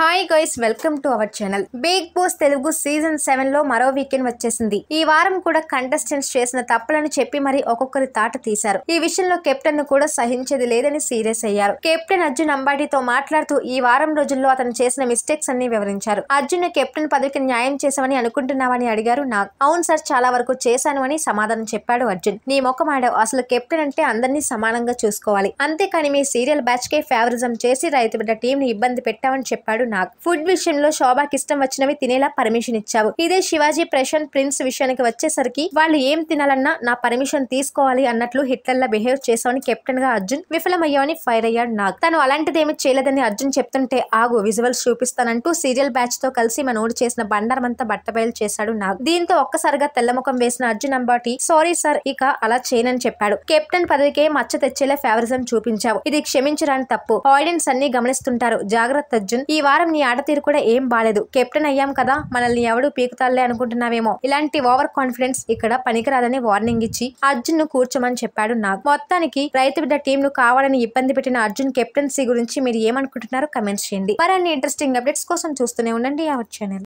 hi guys welcome to our channel Bigg Boss Telugu season seven లో మరో weekend వచ్చేసింది ఈ వారం కూడా కంటెస్టెంట్స్ చేసిన తప్పులను చెప్పి మరి ఒక్కొక్కరి తాట తీశారు ఈ విషయంలో కెప్టెన్ ను కూడా సహించేది లేదని సీరియస్ అయ్యారు కెప్టెన్ అర్జున్ అంబాటితో మాట్లాడుతూ ఈ వారం రోజుల్లో అతను చేసిన మిస్టేక్స్ అన్ని వివరించారు అర్జున్ కెప్టెన్ పదవికి న్యాయం చేశామని అనుకుంటున్నావని అడిగారు నాగ్ అవును సార్ చాలా వరకు చేశాను అని సమాధానం చెప్పాడు అర్జున్ నీ మొక్క మాడవు అసలు కెప్టెన్ అంటే అందరినీ సమానంగా చూసుకోవాలి అంతేకాని మీ సీరియల్ బ్యాచ్ కే ఫేవరిజం చేసి రైతు బిడ్డ టీం ని ఇబ్బంది పెట్టామని చెప్పాడు నాగ్ ఫుడ్ విషయంలో శోభాకి ఇష్టం వచ్చినవి తినేలా పర్మిషన్ ఇచ్చావు ఇదే శివాజీ ప్రశాంత్ ప్రిన్స్ విషయానికి వచ్చేసరికి వాళ్ళు ఏం తినాలన్నా నా పర్మిషన్ తీసుకోవాలి అన్నట్లు హిట్లర్లా బిహేవ్ చేశామని కెప్టెన్ గా అర్జున్ విఫలమయ్యామని ఫైర్ అయ్యాడు నాగ్ తను అలాంటిదేమి చేయలేదని అర్జున్ చెప్తుంటే ఆగు విజువల్స్ చూపిస్తానంటూ సీరియల్ బ్యాచ్ తో కలిసి మన ఊరు చేసిన బండారమంతా బట్టబయలు చేశాడు నాగ్ దీంతో ఒక్కసారిగా తెల్లముఖం వేసిన అర్జున్ అంబాటి సారీ సార్ ఇక అలా చేయనని చెప్పాడు కెప్టెన్ పదవికే మచ్చ తెచ్చేలా ఫేవరిజం చూపించావు ఇది క్షమించరాని తప్పు ఆడియన్స్ అన్ని గమనిస్తుంటారు జాగ్రత్త అర్జున్ ఈ వారం వారం నీ ఆట తీరు కూడా ఏం బాలేదు కెప్టెన్ అయ్యాం కదా మనల్ని ఎవడు పీకుతాలే అనుకుంటున్నావేమో ఇలాంటి ఓవర్ కాన్ఫిడెన్స్ ఇక్కడ పనికిరాదని వార్నింగ్ ఇచ్చి అర్జున్ ను కూర్చోమని చెప్పాడు నాకు మొత్తానికి రైతు బిడ్డ టీం ను కావాలని ఇబ్బంది పెట్టిన అర్జున్ కెప్టెన్సీ గురించి మీరు ఏమనుకుంటున్నారో కమెంట్స్ చేయండి మరిన్ని ఇంట్రెస్టింగ్ అప్డేట్స్ కోసం చూస్తూనే ఉండండి ఆ ఛానల్